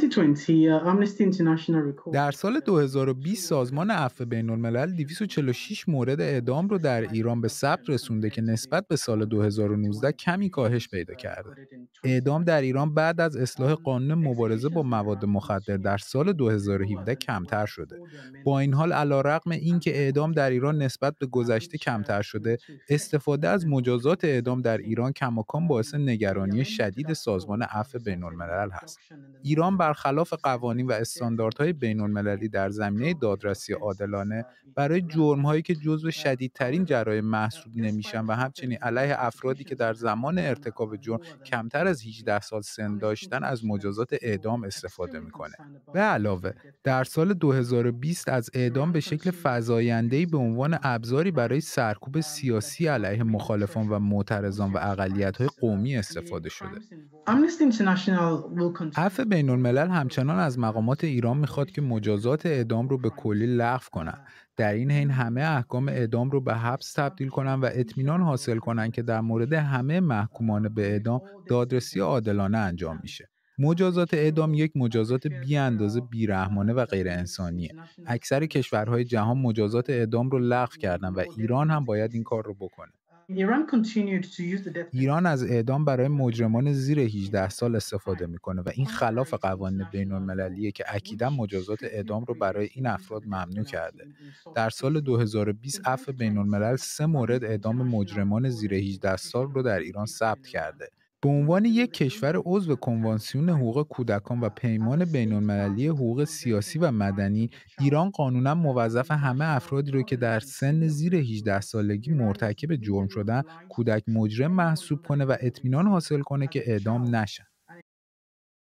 Uh, در سال 2020 سازمان عفو بین الملل 246 مورد اعدام رو در ایران به ثبت رسونده که نسبت به سال 2019 کمی کاهش پیدا کرده. اعدام در ایران بعد از اصلاح قانون مبارزه با مواد مخدر در سال 2017 کمتر شده. با این حال این اینکه اعدام در ایران نسبت به گذشته کمتر شده، استفاده از مجازات اعدام در ایران کماکان باعث نگرانی شدید سازمان عفو بین الملل هست. ایران برخلاف قوانین و استانداردهای بین المللی در زمینه دادرسی عادلانه برای جرمهایی که جزو شدیدترین جرایم محسوب نمیشن و همچنین علیه افرادی که در زمان ارتکاب جرم کمتر از 18 سال سن داشتن از مجازات اعدام استفاده میکنه به علاوه در سال 2020 از اعدام به شکل فزاینده‌ای به عنوان ابزاری برای سرکوب سیاسی علیه مخالفان و معترضان و اقلیت‌های قومی استفاده شده. عفو بین ملل همچنان از مقامات ایران میخواد که مجازات اعدام رو به کلی لغو کنن در این حین همه احکام اعدام رو به حبس تبدیل کنن و اطمینان حاصل کنن که در مورد همه محکومان به اعدام دادرسی عادلانه انجام میشه مجازات اعدام یک مجازات بی اندازه بیرحمانه و غیر انسانیه. اکثر کشورهای جهان مجازات اعدام رو لغو کردن و ایران هم باید این کار رو بکنه. ایران از اعدام برای مجرمان زیر 18 سال استفاده میکنه و این خلاف قوانین بین المللیه که اکیدا مجازات اعدام رو برای این افراد ممنوع کرده. در سال 2020 عفو بین الملل سه مورد اعدام مجرمان زیر 18 سال رو در ایران ثبت کرده. به عنوان یک کشور عضو کنوانسیون حقوق کودکان و پیمان بین المللی حقوق سیاسی و مدنی ایران قانونا موظف همه افرادی رو که در سن زیر 18 سالگی مرتکب جرم شدن کودک مجرم محسوب کنه و اطمینان حاصل کنه که اعدام نشن